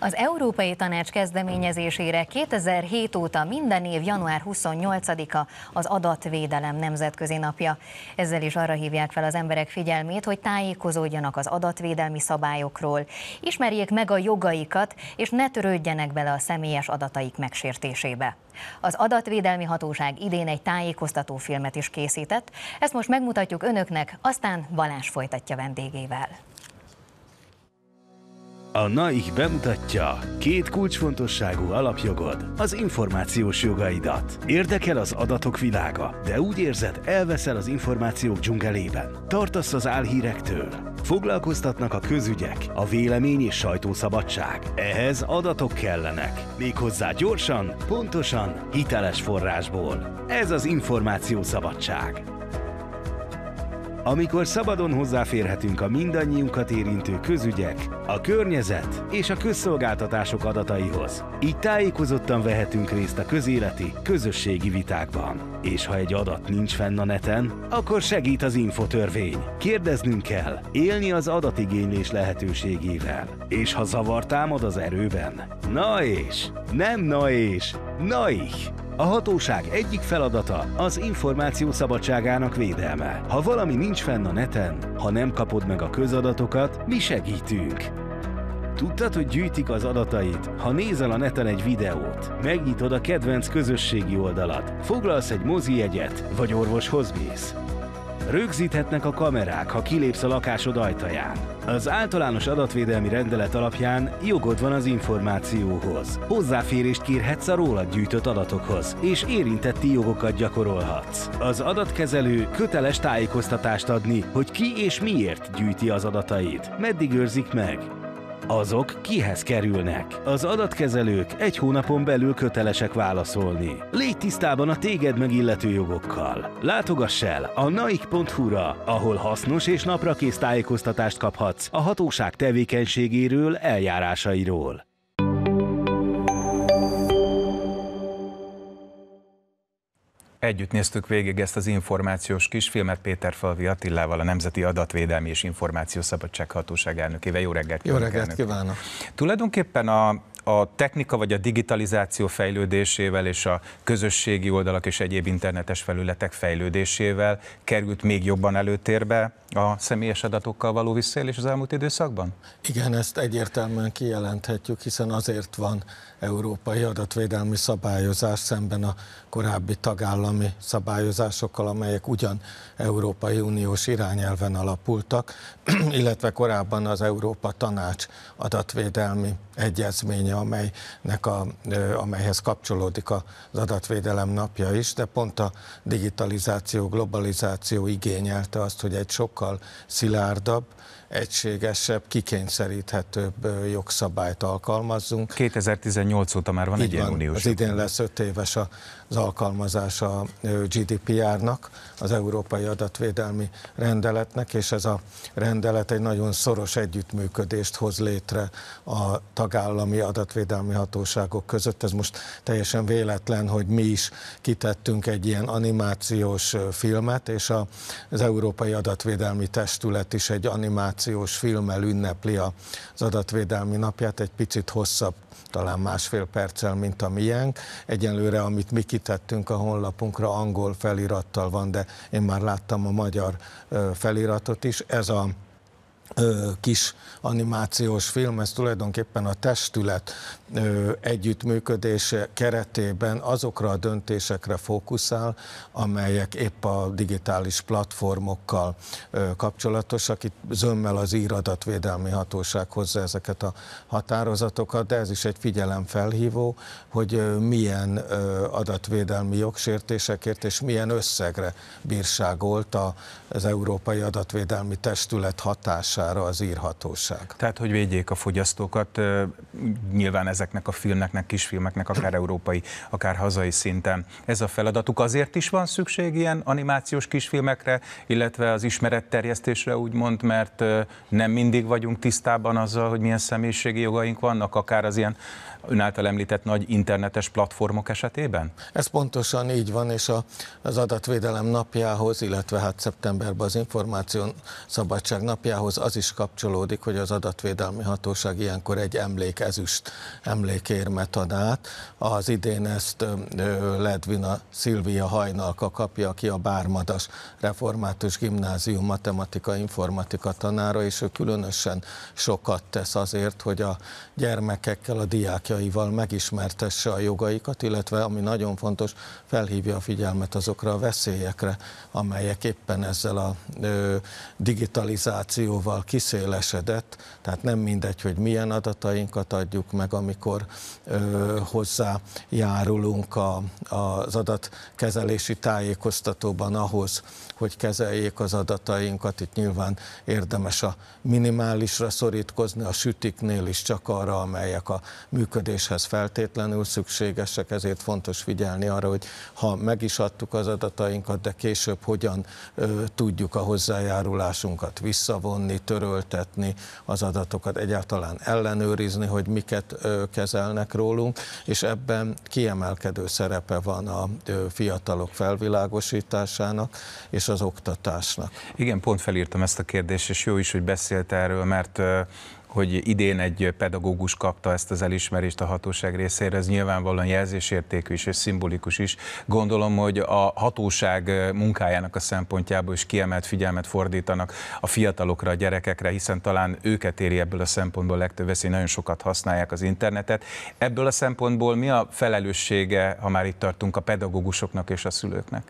Az Európai Tanács kezdeményezésére 2007 óta minden év január 28-a az adatvédelem nemzetközi napja. Ezzel is arra hívják fel az emberek figyelmét, hogy tájékozódjanak az adatvédelmi szabályokról, ismerjék meg a jogaikat, és ne törődjenek bele a személyes adataik megsértésébe. Az Adatvédelmi Hatóság idén egy tájékoztató filmet is készített, ezt most megmutatjuk önöknek, aztán Balázs folytatja vendégével. A NAIH bemutatja két kulcsfontosságú alapjogod, az információs jogaidat. Érdekel az adatok világa, de úgy érzed, elveszel az információk dzsungelében. Tartasz az álhírektől. Foglalkoztatnak a közügyek, a vélemény és sajtószabadság. Ehhez adatok kellenek. Méghozzá gyorsan, pontosan, hiteles forrásból. Ez az információszabadság amikor szabadon hozzáférhetünk a mindannyiunkat érintő közügyek, a környezet és a közszolgáltatások adataihoz. Így tájékozottan vehetünk részt a közéleti, közösségi vitákban. És ha egy adat nincs fenn a neten, akkor segít az infotörvény. Kérdeznünk kell, élni az adatigénylés lehetőségével. És ha zavar támad az erőben, na és, nem na és, na is. A hatóság egyik feladata az információ szabadságának védelme. Ha valami nincs fenn a neten, ha nem kapod meg a közadatokat, mi segítünk. Tudtad, hogy gyűjtik az adatait, ha nézel a neten egy videót, megnyitod a kedvenc közösségi oldalat, foglalsz egy mozi jegyet, vagy orvoshoz mész. Rögzíthetnek a kamerák, ha kilépsz a lakásod ajtaján. Az általános adatvédelmi rendelet alapján jogod van az információhoz. Hozzáférést kérhetsz a rólad gyűjtött adatokhoz, és érintetti jogokat gyakorolhatsz. Az adatkezelő köteles tájékoztatást adni, hogy ki és miért gyűjti az adatait, meddig őrzik meg, azok kihez kerülnek. Az adatkezelők egy hónapon belül kötelesek válaszolni. Légy tisztában a téged megillető jogokkal. Látogass el a naik.hu-ra, ahol hasznos és naprakész tájékoztatást kaphatsz a hatóság tevékenységéről, eljárásairól. Együtt néztük végig ezt az információs kisfilmet Péter Falvi Attillával, a Nemzeti Adatvédelmi és Információszabadság Hatóság elnökével. Jó reggelt kívánok! Jó reggelt kívánok! Tulajdonképpen a, a technika vagy a digitalizáció fejlődésével és a közösségi oldalak és egyéb internetes felületek fejlődésével került még jobban előtérbe a személyes adatokkal való visszaélés az elmúlt időszakban? Igen, ezt egyértelműen kijelenthetjük, hiszen azért van európai adatvédelmi szabályozás szemben a korábbi tagállami szabályozásokkal, amelyek ugyan Európai Uniós irányelven alapultak, illetve korábban az Európa Tanács adatvédelmi egyezménye amelynek a, amelyhez kapcsolódik az adatvédelem napja is, de pont a digitalizáció, globalizáció igényelte azt, hogy egy sokkal szilárdabb, egységesebb, kikényszeríthetőbb jogszabályt alkalmazzunk. 2018 óta már van Így egy ilyen uniós. Az idén lesz öt éves az alkalmazása a GDPR-nak, az Európai Adatvédelmi Rendeletnek, és ez a rendelet egy nagyon szoros együttműködést hoz létre a tagállami adatvédelmi hatóságok között. Ez most teljesen véletlen, hogy mi is kitettünk egy ilyen animációs filmet, és az Európai Adatvédelmi Testület is egy animációs animációs filmmel ünnepli az adatvédelmi napját, egy picit hosszabb talán másfél perccel, mint a miénk. Egyenlőre, amit mi kitettünk a honlapunkra, angol felirattal van, de én már láttam a magyar feliratot is. Ez a kis animációs film, ez tulajdonképpen a testület együttműködése keretében azokra a döntésekre fókuszál, amelyek épp a digitális platformokkal kapcsolatosak. Itt zömmel az íradatvédelmi hatóság hozza ezeket a határozatokat, de ez is egy figyelemfelhívó, hogy milyen adatvédelmi jogsértésekért és milyen összegre bírságolt az Európai Adatvédelmi Testület hatására az írhatóság. Tehát, hogy védjék a fogyasztókat, nyilván ez ezeknek a filmeknek, kisfilmeknek, akár európai, akár hazai szinten. Ez a feladatuk azért is van szükség ilyen animációs kisfilmekre, illetve az ismeretterjesztésre úgymond, mert nem mindig vagyunk tisztában azzal, hogy milyen személyiségi jogaink vannak, akár az ilyen ön által említett nagy internetes platformok esetében? Ez pontosan így van, és a, az adatvédelem napjához, illetve hát szeptemberben az információ szabadság napjához az is kapcsolódik, hogy az adatvédelmi hatóság ilyenkor egy emlékezüst emlékérmet ad át. Az idén ezt Ledvina Szilvia Hajnalka kapja, aki a Bármadas Református Gimnázium matematika informatika tanára, és ő különösen sokat tesz azért, hogy a gyermekekkel, a diákjaival megismertesse a jogaikat, illetve ami nagyon fontos, felhívja a figyelmet azokra a veszélyekre, amelyek éppen ezzel a digitalizációval kiszélesedett, tehát nem mindegy, hogy milyen adatainkat adjuk meg, amik amikor ö, hozzájárulunk a, az adatkezelési tájékoztatóban ahhoz, hogy kezeljék az adatainkat. Itt nyilván érdemes a minimálisra szorítkozni, a sütiknél is csak arra, amelyek a működéshez feltétlenül szükségesek, ezért fontos figyelni arra, hogy ha meg is adtuk az adatainkat, de később hogyan ö, tudjuk a hozzájárulásunkat visszavonni, töröltetni az adatokat, egyáltalán ellenőrizni, hogy miket ö, kezelnek rólunk, és ebben kiemelkedő szerepe van a fiatalok felvilágosításának és az oktatásnak. Igen, pont felírtam ezt a kérdést, és jó is, hogy beszélt erről, mert hogy idén egy pedagógus kapta ezt az elismerést a hatóság részére, ez nyilvánvalóan jelzésértékű is és szimbolikus is. Gondolom, hogy a hatóság munkájának a szempontjából is kiemelt figyelmet fordítanak a fiatalokra, a gyerekekre, hiszen talán őket éri ebből a szempontból legtöbb veszély, nagyon sokat használják az internetet. Ebből a szempontból mi a felelőssége, ha már itt tartunk, a pedagógusoknak és a szülőknek?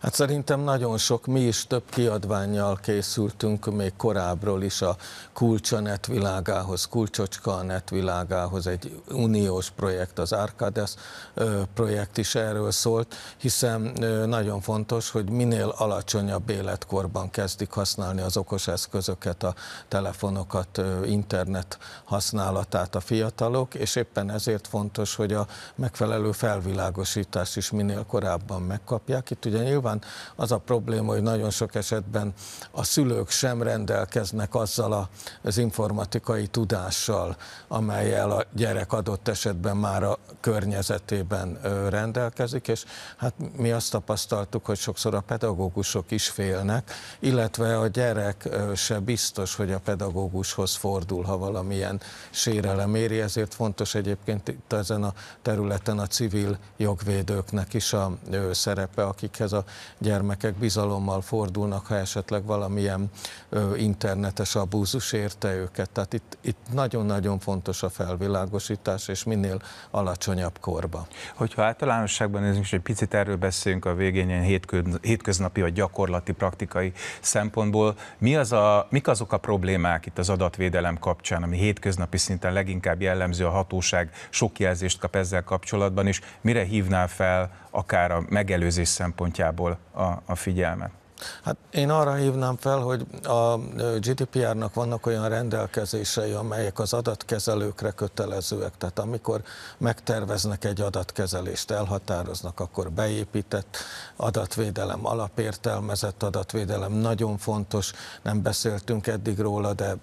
Hát szerintem nagyon sok, mi is több kiadványjal készültünk még korábbról is a Kulcsa netvilágához, Kulcsocska netvilágához, egy uniós projekt, az Arcades projekt is erről szólt, hiszen nagyon fontos, hogy minél alacsonyabb életkorban kezdik használni az okos eszközöket, a telefonokat, internet használatát a fiatalok, és éppen ezért fontos, hogy a megfelelő felvilágosítást is minél korábban megkapják. Itt ugye nyilván az a probléma, hogy nagyon sok esetben a szülők sem rendelkeznek azzal az informatikai tudással, amelyel a gyerek adott esetben már a környezetében rendelkezik, és hát mi azt tapasztaltuk, hogy sokszor a pedagógusok is félnek, illetve a gyerek se biztos, hogy a pedagógushoz fordul, ha valamilyen sérelem éri, ezért fontos egyébként itt ezen a területen a civil jogvédőknek is a szerepe, akikhez a gyermekek bizalommal fordulnak, ha esetleg valamilyen ö, internetes abúzus érte őket. Tehát itt, nagyon-nagyon fontos a felvilágosítás, és minél alacsonyabb korba. Hogyha általánosságban nézünk, és egy picit erről beszélünk a végén, ilyen hétköznapi vagy gyakorlati, praktikai szempontból, mi az a, mik azok a problémák itt az adatvédelem kapcsán, ami hétköznapi szinten leginkább jellemző a hatóság, sok jelzést kap ezzel kapcsolatban, és mire hívnál fel akár a megelőzés szempontjából a, a figyelmet. Hát én arra hívnám fel, hogy a GDPR-nak vannak olyan rendelkezései, amelyek az adatkezelőkre kötelezőek. Tehát amikor megterveznek egy adatkezelést, elhatároznak, akkor beépített adatvédelem, alapértelmezett adatvédelem nagyon fontos. Nem beszéltünk eddig róla, de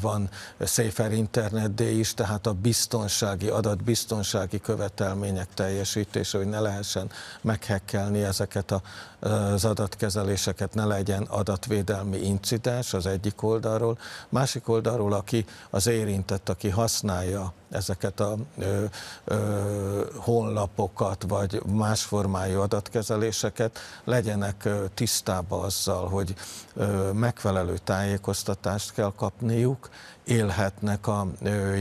van Safer Internet Day is, tehát a biztonsági, adatbiztonsági követelmények teljesítése, hogy ne lehessen meghekkelni ezeket az adatkezeléseket embereket, ne legyen adatvédelmi incidens az egyik oldalról, másik oldalról, aki az érintett, aki használja ezeket a ö, ö, honlapokat, vagy más formájú adatkezeléseket, legyenek tisztában azzal, hogy ö, megfelelő tájékoztatást kell kapniuk, élhetnek a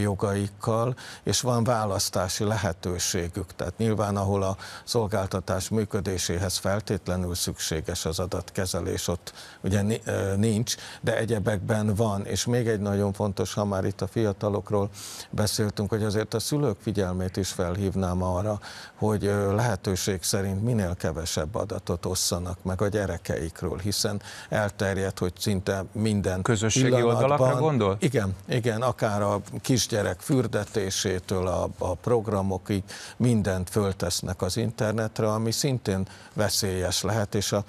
jogaikkal, és van választási lehetőségük. Tehát nyilván, ahol a szolgáltatás működéséhez feltétlenül szükséges az adatkezelés, ott ugye nincs, de egyebekben van. És még egy nagyon fontos, ha már itt a fiatalokról beszéltünk, hogy azért a szülők figyelmét is felhívnám arra, hogy lehetőség szerint minél kevesebb adatot osszanak meg a gyerekeikről, hiszen elterjedt, hogy szinte minden Közösségi oldalakra gondol? Igen, igen, akár a kisgyerek fürdetésétől a, a programokig mindent föltesznek az internetre, ami szintén veszélyes lehet, és, a,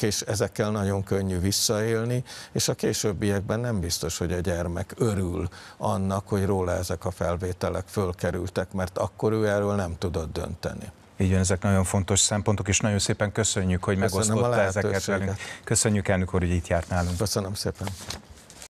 és ezekkel nagyon könnyű visszaélni, és a későbbiekben nem biztos, hogy a gyermek örül annak, hogy róla ezek a felvételek fölkerültek, mert akkor ő erről nem tudott dönteni. Így van, ezek nagyon fontos szempontok, és nagyon szépen köszönjük, hogy megosztotta ezeket velünk. Köszönjük elnök úr, hogy itt járt nálunk. Köszönöm szépen.